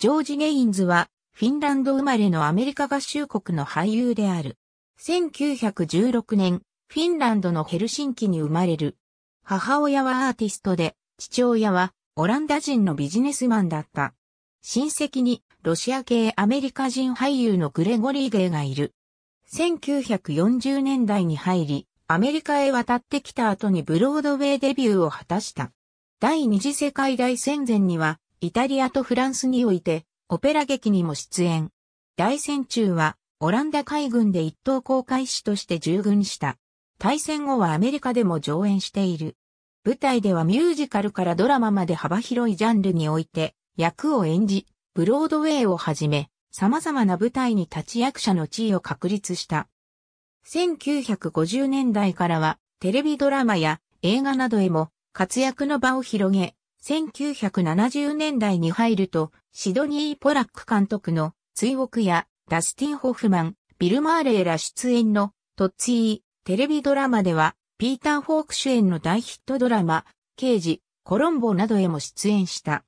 ジョージ・ゲインズは、フィンランド生まれのアメリカ合衆国の俳優である。1916年、フィンランドのヘルシンキに生まれる。母親はアーティストで、父親はオランダ人のビジネスマンだった。親戚にロシア系アメリカ人俳優のグレゴリー・ゲイがいる。1940年代に入り、アメリカへ渡ってきた後にブロードウェイデビューを果たした。第二次世界大戦前には、イタリアとフランスにおいて、オペラ劇にも出演。大戦中は、オランダ海軍で一等航海士として従軍した。大戦後はアメリカでも上演している。舞台ではミュージカルからドラマまで幅広いジャンルにおいて、役を演じ、ブロードウェイをはじめ、様々な舞台に立ち役者の地位を確立した。1950年代からは、テレビドラマや映画などへも活躍の場を広げ、1970年代に入ると、シドニー・ポラック監督の追憶やダスティン・ホフマン、ビル・マーレーら出演のトッツィーテレビドラマでは、ピーター・フォーク主演の大ヒットドラマ、刑事、コロンボなどへも出演した。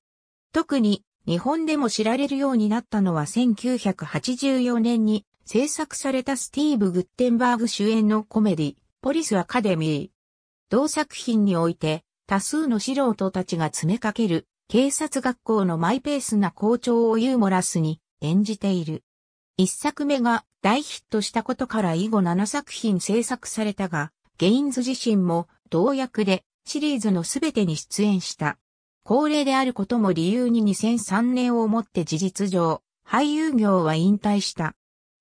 特に日本でも知られるようになったのは1984年に制作されたスティーブ・グッテンバーグ主演のコメディ、ポリス・アカデミー。同作品において、多数の素人たちが詰めかける、警察学校のマイペースな校長をユーモラスに演じている。一作目が大ヒットしたことから以後7作品制作されたが、ゲインズ自身も同役でシリーズのすべてに出演した。高齢であることも理由に2003年をもって事実上、俳優業は引退した。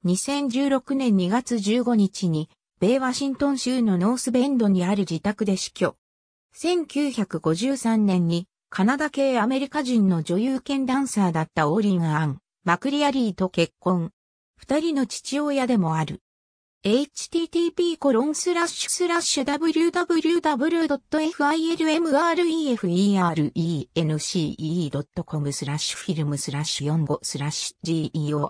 2016年2月15日に、米ワシントン州のノースベンドにある自宅で死去。1953年にカナダ系アメリカ人の女優兼ダンサーだったオーリン・アン・マクリアリーと結婚。二人の父親でもある。http コロンスラッシュスラッシュ w w w f i l m r e f e r e n c e c o m スラッシュフィルムスラッシュ45スラッシュ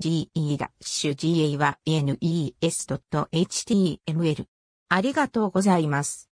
george-gaynes.html ありがとうございます。